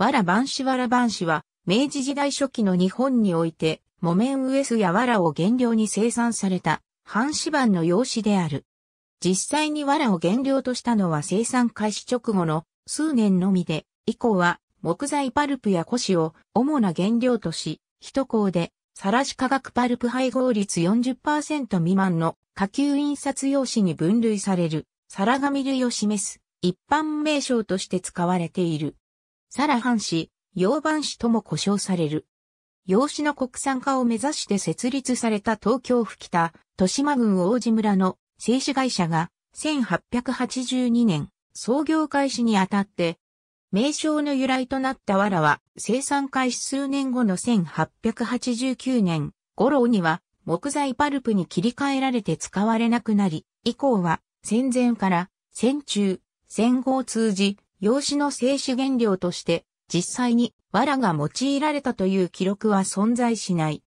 わらばんしわらばんしは、明治時代初期の日本において、木綿ウエスやわらを原料に生産された、半紙板の用紙である。実際に藁を原料としたのは生産開始直後の数年のみで、以降は木材パルプや古紙を主な原料とし、一工で、さらし化学パルプ配合率40%未満の下級印刷用紙に分類される、皿紙類を示す一般名称として使われている。サラハン市、洋版市とも呼称される。洋紙の国産化を目指して設立された東京府北、豊島郡王子村の製紙会社が1882年創業開始にあたって、名称の由来となった藁は生産開始数年後の1889年頃には木材パルプに切り替えられて使われなくなり、以降は戦前から戦中、戦後を通じ用紙の静止原料として実際に藁が用いられたという記録は存在しない。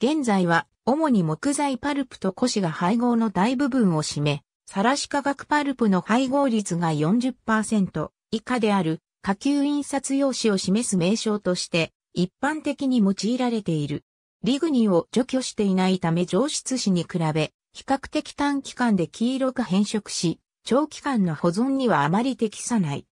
現在は主に木材パルプと古紙が配合の大部分を占め、サラシ化学パルプの配合率が40%以下である下級印刷用紙を示す名称として一般的に用いられている。リグニを除去していないため上質紙に比べ、比較的短期間で黄色く変色し、長期間の保存にはあまり適さない。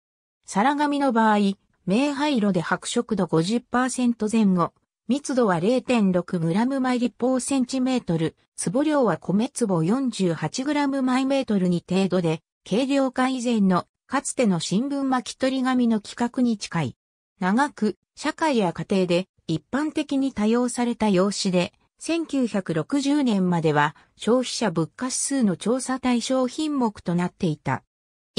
皿紙の場合、明灰色で白色度50%前後、密度は 0.6g 毎立方センチメートル、壺量は米壺 48g 毎メートルに程度で、軽量化以前のかつての新聞巻き取り紙の規格に近い。長く、社会や家庭で一般的に多用された用紙で、1960年までは消費者物価指数の調査対象品目となっていた。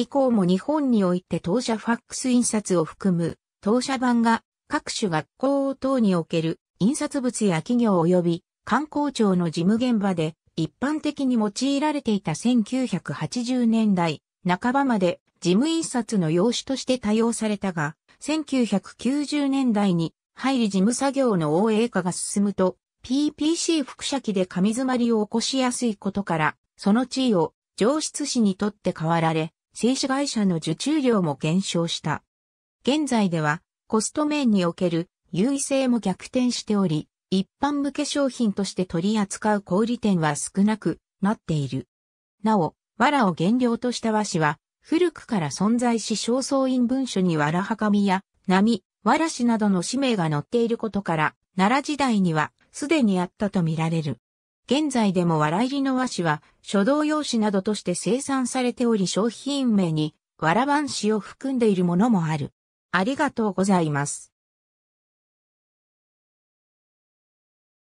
以降も日本において当社ファックス印刷を含む当社版が各種学校等における印刷物や企業及び観光庁の事務現場で一般的に用いられていた1980年代半ばまで事務印刷の用紙として多用されたが、1990年代に入り事務作業の OA 化が進むと、PPC 副写機で紙詰まりを起こしやすいことから、その地位を上質紙にとって変わられ、製紙会社の受注量も減少した。現在では、コスト面における優位性も逆転しており、一般向け商品として取り扱う小売店は少なくなっている。なお、藁を原料とした和紙は、古くから存在し正倉院文書に藁はかみや、波、藁紙などの氏名が載っていることから、奈良時代にはすでにあったとみられる。現在でも藁入りの和紙は書道用紙などとして生産されており商品名に藁ん紙を含んでいるものもある。ありがとうございます。